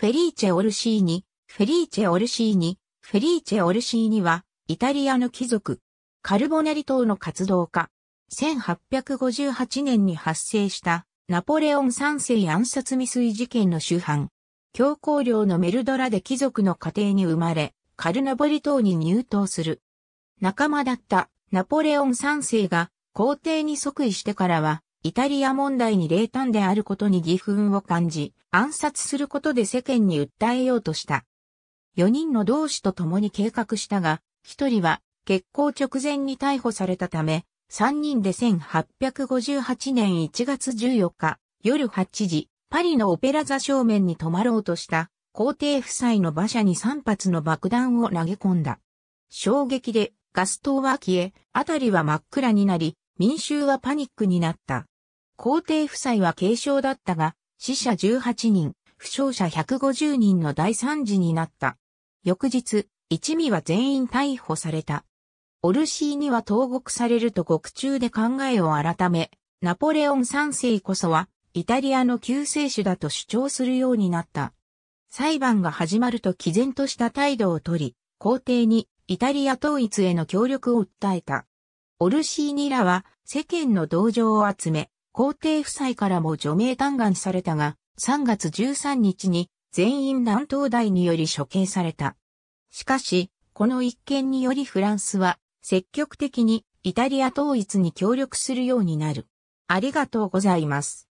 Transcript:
フェリーチェ・オルシーニ、フェリーチェ・オルシーニ、フェリーチェ・オルシーニは、イタリアの貴族、カルボネリ島の活動家。1858年に発生したナポレオン3世暗殺未遂事件の主犯。教皇領のメルドラで貴族の家庭に生まれ、カルナボリ島に入党する。仲間だったナポレオン3世が皇帝に即位してからはイタリア問題に冷淡であることに義憤を感じ、暗殺することで世間に訴えようとした。4人の同志と共に計画したが、1人は決行直前に逮捕されたため、3人で1858年1月14日、夜8時、パリのオペラ座正面に泊まろうとした皇帝夫妻の馬車に3発の爆弾を投げ込んだ。衝撃でガス灯は消え、あたりは真っ暗になり、民衆はパニックになった。皇帝夫妻は軽傷だったが、死者18人、負傷者150人の大惨事になった。翌日、一味は全員逮捕された。オルシーには投獄されると獄中で考えを改め、ナポレオン3世こそは、イタリアの救世主だと主張するようになった。裁判が始まると毅然とした態度をとり、皇帝にイタリア統一への協力を訴えた。オルシーニらは世間の同情を集め、皇帝夫妻からも除名嘆願されたが、3月13日に全員南東大により処刑された。しかし、この一件によりフランスは積極的にイタリア統一に協力するようになる。ありがとうございます。